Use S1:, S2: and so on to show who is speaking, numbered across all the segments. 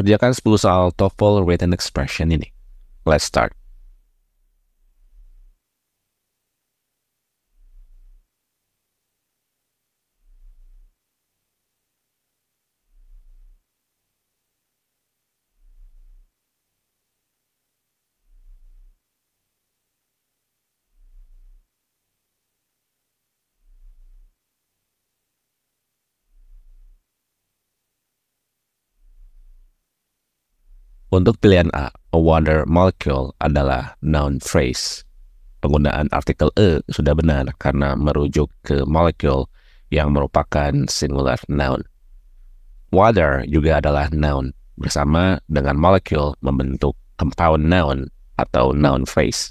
S1: Kerjakan 10 soal TOEFL Written Expression ini. Let's start. Untuk pilihan A, a water molecule adalah noun phrase. Penggunaan artikel e sudah benar karena merujuk ke molecule yang merupakan singular noun. Water juga adalah noun bersama dengan molecule membentuk compound noun atau noun phrase.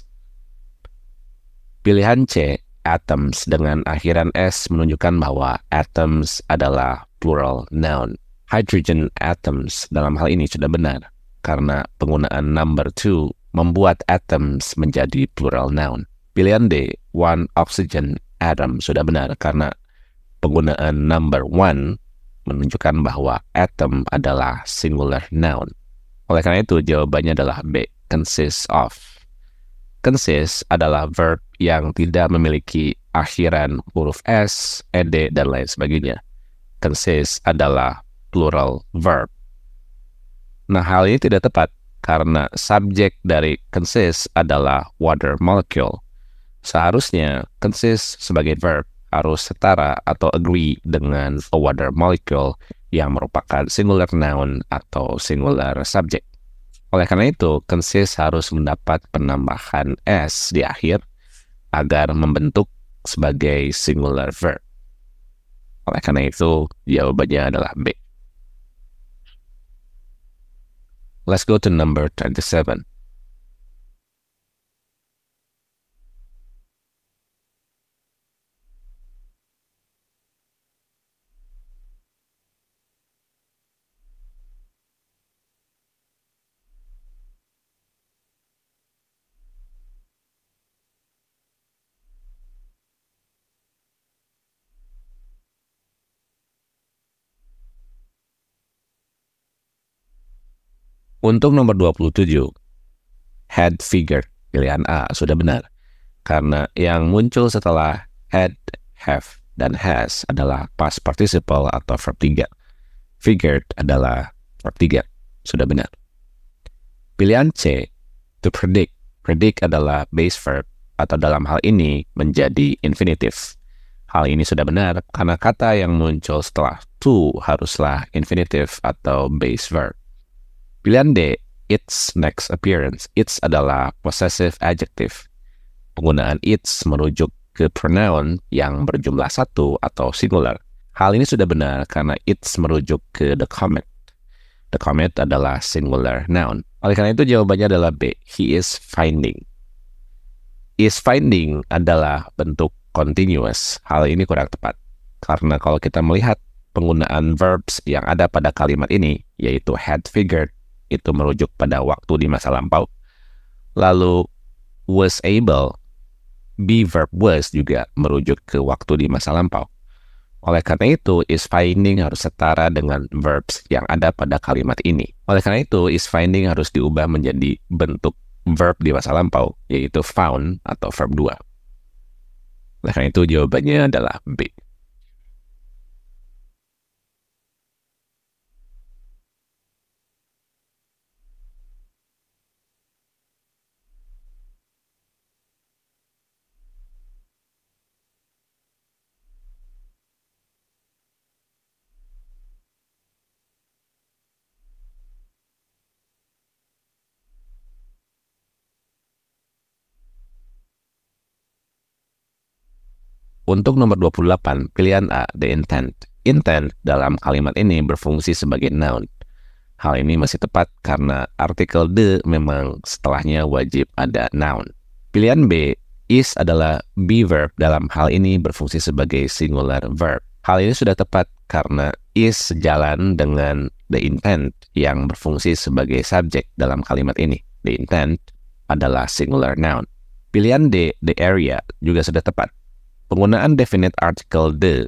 S1: Pilihan C, atoms dengan akhiran s menunjukkan bahwa atoms adalah plural noun. Hydrogen atoms dalam hal ini sudah benar karena penggunaan number two membuat atoms menjadi plural noun. Pilihan D, one oxygen atom sudah benar karena penggunaan number one menunjukkan bahwa atom adalah singular noun. Oleh karena itu, jawabannya adalah B, consists of. Consists adalah verb yang tidak memiliki akhiran huruf S, ED, dan lain sebagainya. Consists adalah plural verb. Nah, hal ini tidak tepat karena subjek dari consist adalah water molecule. Seharusnya consist sebagai verb harus setara atau agree dengan a water molecule yang merupakan singular noun atau singular subject. Oleh karena itu, consist harus mendapat penambahan s di akhir agar membentuk sebagai singular verb. Oleh karena itu, jawabannya adalah B. Let's go to number 27. Untuk nomor 27, head figure, pilihan A sudah benar. Karena yang muncul setelah had, have, dan has adalah past participle atau verb 3. Figured adalah verb 3. Sudah benar. Pilihan C, to predict. Predict adalah base verb atau dalam hal ini menjadi infinitive. Hal ini sudah benar karena kata yang muncul setelah to haruslah infinitive atau base verb. Pilihan D, its next appearance. Its adalah possessive adjective. Penggunaan its merujuk ke pronoun yang berjumlah satu atau singular. Hal ini sudah benar karena its merujuk ke the comet. The comet adalah singular noun. Oleh karena itu jawabannya adalah B. He is finding. Is finding adalah bentuk continuous. Hal ini kurang tepat. Karena kalau kita melihat penggunaan verbs yang ada pada kalimat ini, yaitu had figured itu merujuk pada waktu di masa lampau. Lalu was able, be verb was juga merujuk ke waktu di masa lampau. Oleh karena itu, is finding harus setara dengan verbs yang ada pada kalimat ini. Oleh karena itu, is finding harus diubah menjadi bentuk verb di masa lampau, yaitu found atau verb 2. Oleh karena itu, jawabannya adalah B. Untuk nomor 28, pilihan A, the intent. Intent dalam kalimat ini berfungsi sebagai noun. Hal ini masih tepat karena artikel the memang setelahnya wajib ada noun. Pilihan B, is adalah be verb dalam hal ini berfungsi sebagai singular verb. Hal ini sudah tepat karena is sejalan dengan the intent yang berfungsi sebagai subjek dalam kalimat ini. The intent adalah singular noun. Pilihan D, the area, juga sudah tepat Penggunaan definite article the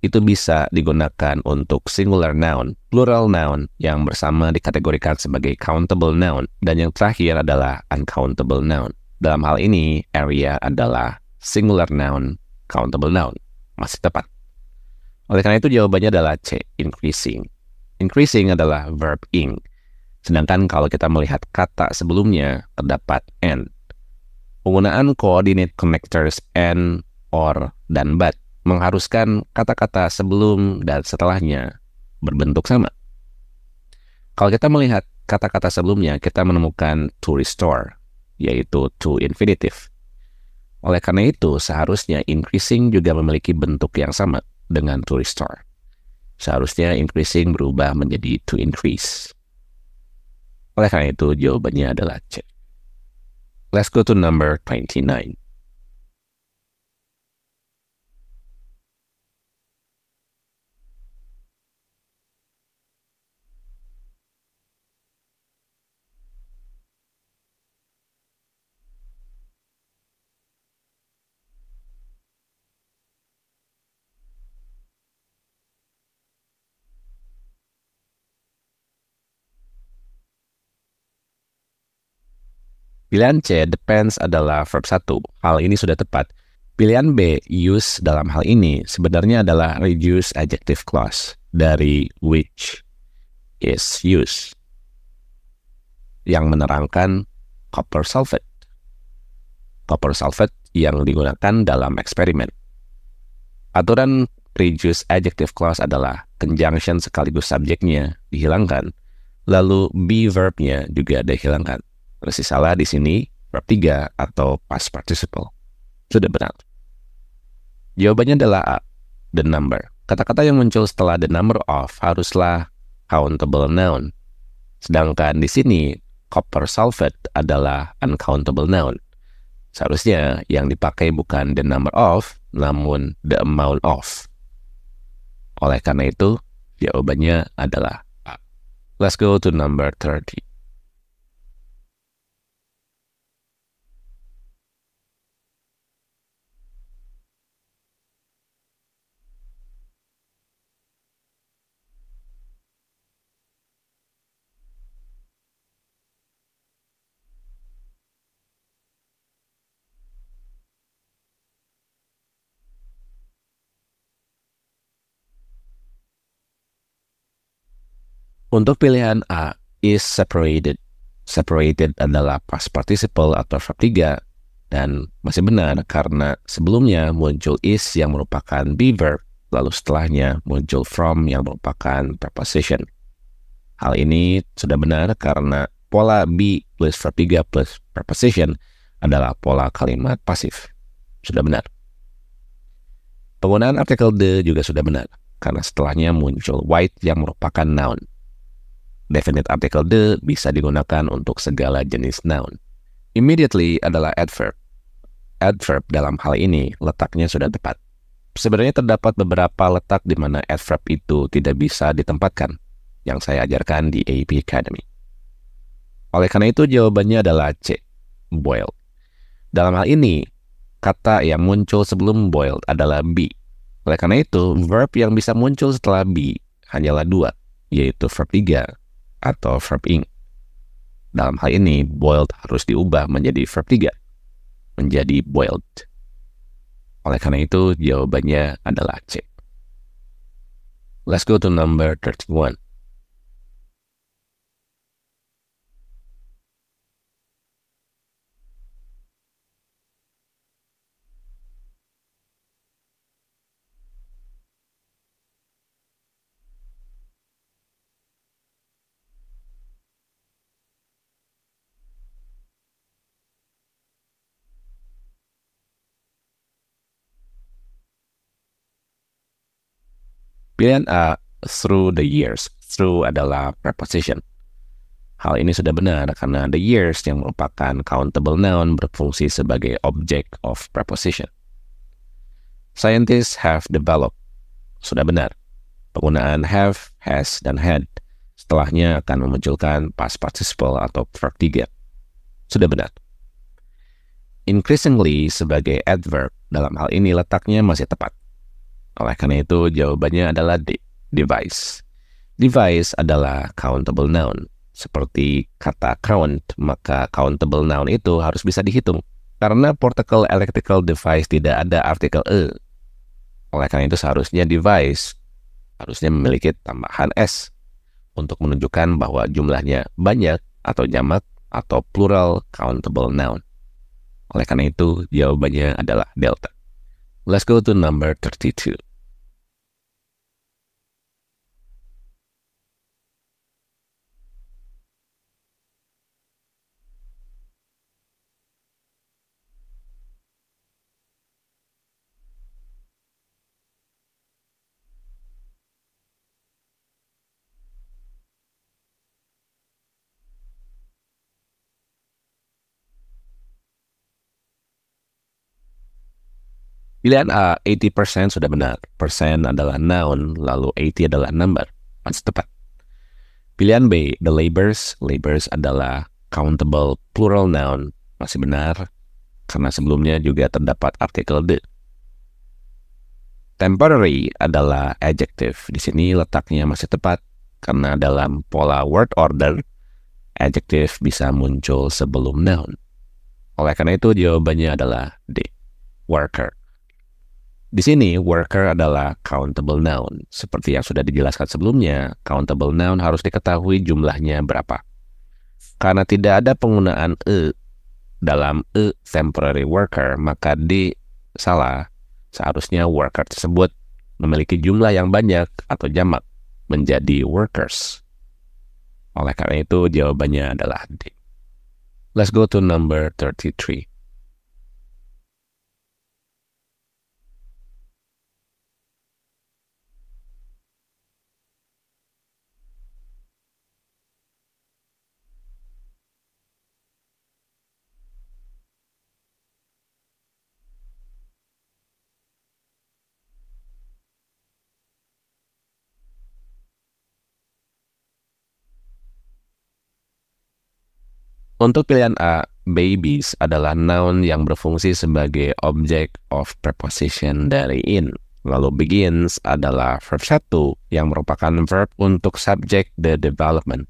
S1: itu bisa digunakan untuk singular noun, plural noun yang bersama dikategorikan sebagai countable noun, dan yang terakhir adalah uncountable noun. Dalam hal ini, area adalah singular noun, countable noun. Masih tepat. Oleh karena itu jawabannya adalah C, increasing. Increasing adalah verb ing. Sedangkan kalau kita melihat kata sebelumnya, terdapat and. Penggunaan coordinate connectors and or, dan but mengharuskan kata-kata sebelum dan setelahnya berbentuk sama. Kalau kita melihat kata-kata sebelumnya, kita menemukan to restore, yaitu to infinitive. Oleh karena itu, seharusnya increasing juga memiliki bentuk yang sama dengan to restore. Seharusnya increasing berubah menjadi to increase. Oleh karena itu, jawabannya adalah C. Let's go to number 29. Pilihan C, depends adalah verb 1. Hal ini sudah tepat. Pilihan B, use dalam hal ini sebenarnya adalah reduce adjective clause dari which is use yang menerangkan copper sulfate. Copper sulfate yang digunakan dalam eksperimen. Aturan reduce adjective clause adalah conjunction sekaligus subjeknya dihilangkan, lalu be verbnya juga dihilangkan. Versi salah di sini verb 3 atau past participle. Sudah benar. Jawabannya adalah A, the number. Kata-kata yang muncul setelah the number of haruslah countable noun. Sedangkan di sini copper sulfate adalah uncountable noun. Seharusnya yang dipakai bukan the number of, namun the amount of. Oleh karena itu, jawabannya adalah A. Let's go to number 30. Untuk pilihan A, is separated. Separated adalah past participle atau verb 3 dan masih benar karena sebelumnya muncul is yang merupakan be verb, lalu setelahnya muncul from yang merupakan preposition. Hal ini sudah benar karena pola be plus verb 3 plus preposition adalah pola kalimat pasif. Sudah benar. Penggunaan artikel the juga sudah benar karena setelahnya muncul white yang merupakan noun. Definite article the bisa digunakan untuk segala jenis noun. Immediately adalah adverb. Adverb dalam hal ini letaknya sudah tepat. Sebenarnya terdapat beberapa letak di mana adverb itu tidak bisa ditempatkan, yang saya ajarkan di AP Academy. Oleh karena itu jawabannya adalah C, boiled. Dalam hal ini, kata yang muncul sebelum boiled adalah B. Oleh karena itu, verb yang bisa muncul setelah B hanyalah dua, yaitu verb 3 atau verb ing. Dalam hal ini, boiled harus diubah menjadi verb 3, menjadi boiled. Oleh karena itu, jawabannya adalah C. Let's go to number 31. Kemudian uh, through the years, through adalah preposition. Hal ini sudah benar karena the years yang merupakan countable noun berfungsi sebagai object of preposition. Scientists have developed. Sudah benar. Penggunaan have, has, dan had. Setelahnya akan memunculkan past participle atau verb tiga. Sudah benar. Increasingly sebagai adverb dalam hal ini letaknya masih tepat oleh karena itu, jawabannya adalah D, device. Device adalah countable noun. Seperti kata count, maka countable noun itu harus bisa dihitung. Karena portable electrical device tidak ada artikel E. Oleh karena itu, seharusnya device harusnya memiliki tambahan S untuk menunjukkan bahwa jumlahnya banyak atau jamak atau plural countable noun. Oleh karena itu, jawabannya adalah delta. Let's go to number 32. Pilihan A, 80% sudah benar. Persen adalah noun, lalu 80 adalah number. Masih tepat. Pilihan B, the labors. Labors adalah countable plural noun. Masih benar, karena sebelumnya juga terdapat artikel the. Temporary adalah adjective. Di sini letaknya masih tepat, karena dalam pola word order, adjective bisa muncul sebelum noun. Oleh karena itu, jawabannya adalah D, worker. Di sini, worker adalah countable noun. Seperti yang sudah dijelaskan sebelumnya, countable noun harus diketahui jumlahnya berapa. Karena tidak ada penggunaan e dalam e temporary worker, maka d salah. Seharusnya worker tersebut memiliki jumlah yang banyak atau jamak menjadi workers. Oleh karena itu, jawabannya adalah d. Let's go to number 33. Untuk pilihan A, babies adalah noun yang berfungsi sebagai object of preposition dari in. Lalu begins adalah verb satu yang merupakan verb untuk subject the development.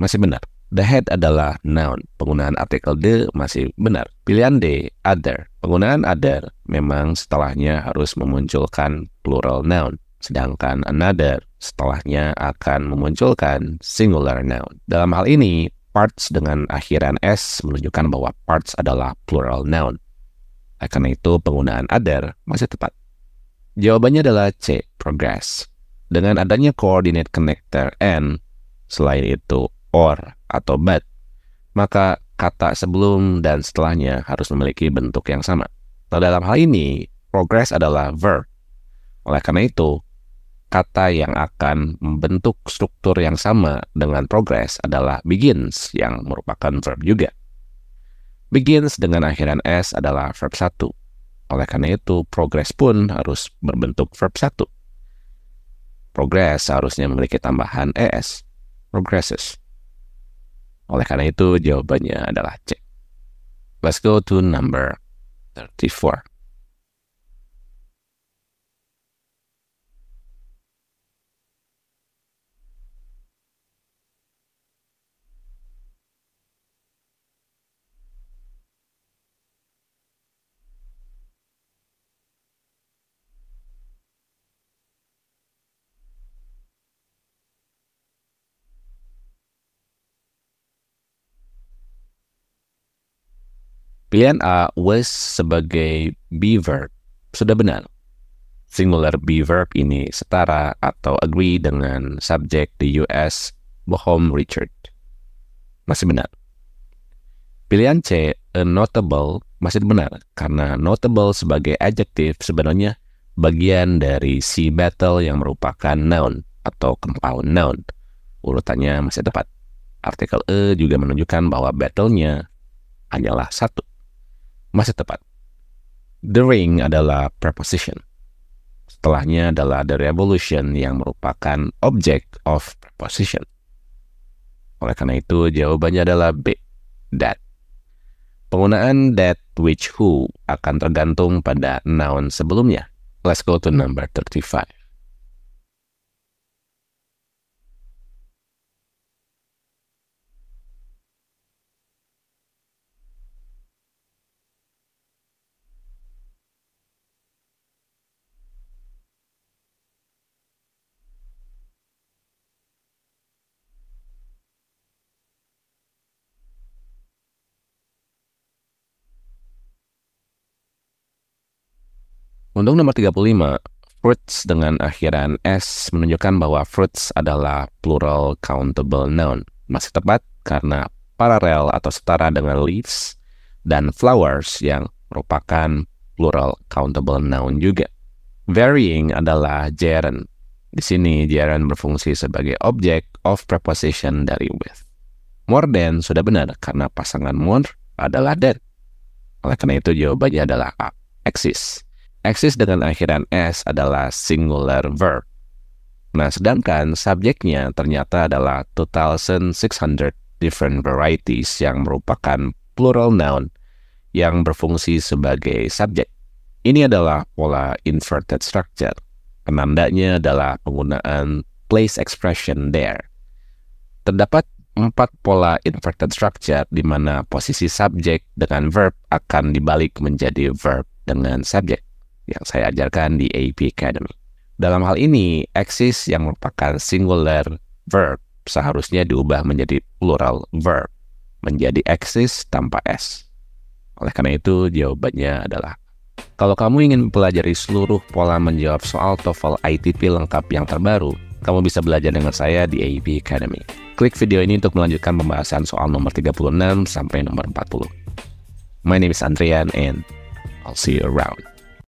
S1: Masih benar. The head adalah noun. Penggunaan artikel the masih benar. Pilihan D, other. Penggunaan other memang setelahnya harus memunculkan plural noun. Sedangkan another setelahnya akan memunculkan singular noun. Dalam hal ini, parts dengan akhiran S menunjukkan bahwa parts adalah plural noun. karena itu penggunaan other masih tepat. Jawabannya adalah C, progress. Dengan adanya coordinate connector and, selain itu or atau but, maka kata sebelum dan setelahnya harus memiliki bentuk yang sama. Nah, dalam hal ini, progress adalah verb. Oleh karena itu, kata yang akan membentuk struktur yang sama dengan progress adalah begins yang merupakan verb juga. Begins dengan akhiran S adalah verb satu Oleh karena itu, progress pun harus berbentuk verb satu Progress seharusnya memiliki tambahan ES, progresses. Oleh karena itu, jawabannya adalah C. Let's go to number 34. Pilihan A uh, was sebagai be verb sudah benar. Singular be verb ini setara atau agree dengan subjek di US Bohom Richard. Masih benar. Pilihan C, a notable, masih benar karena notable sebagai adjective sebenarnya bagian dari sea battle yang merupakan noun atau compound noun. Urutannya masih tepat. Artikel E juga menunjukkan bahwa battle-nya hanyalah satu masih tepat. The ring adalah preposition. Setelahnya adalah the revolution yang merupakan object of preposition. Oleh karena itu, jawabannya adalah B, that. Penggunaan that which who akan tergantung pada noun sebelumnya. Let's go to number 35. Untuk nomor 35, fruits dengan akhiran s menunjukkan bahwa fruits adalah plural countable noun. Masih tepat karena paralel atau setara dengan leaves dan flowers yang merupakan plural countable noun juga. Varying adalah gerund. Di sini gerund berfungsi sebagai objek of preposition dari with. More than sudah benar karena pasangan more adalah than. Oleh karena itu jawabannya adalah A. Axis. Eksis dengan akhiran S adalah singular verb. Nah, sedangkan subjeknya ternyata adalah 2600 different varieties yang merupakan plural noun yang berfungsi sebagai subjek. Ini adalah pola inverted structure. Penandanya adalah penggunaan place expression there. Terdapat empat pola inverted structure di mana posisi subjek dengan verb akan dibalik menjadi verb dengan subjek yang saya ajarkan di AP Academy. Dalam hal ini, axis yang merupakan singular verb seharusnya diubah menjadi plural verb, menjadi axis tanpa S. Oleh karena itu, jawabannya adalah kalau kamu ingin mempelajari seluruh pola menjawab soal TOEFL ITP lengkap yang terbaru, kamu bisa belajar dengan saya di AP Academy. Klik video ini untuk melanjutkan pembahasan soal nomor 36 sampai nomor 40. My name is Andrian and I'll see you around.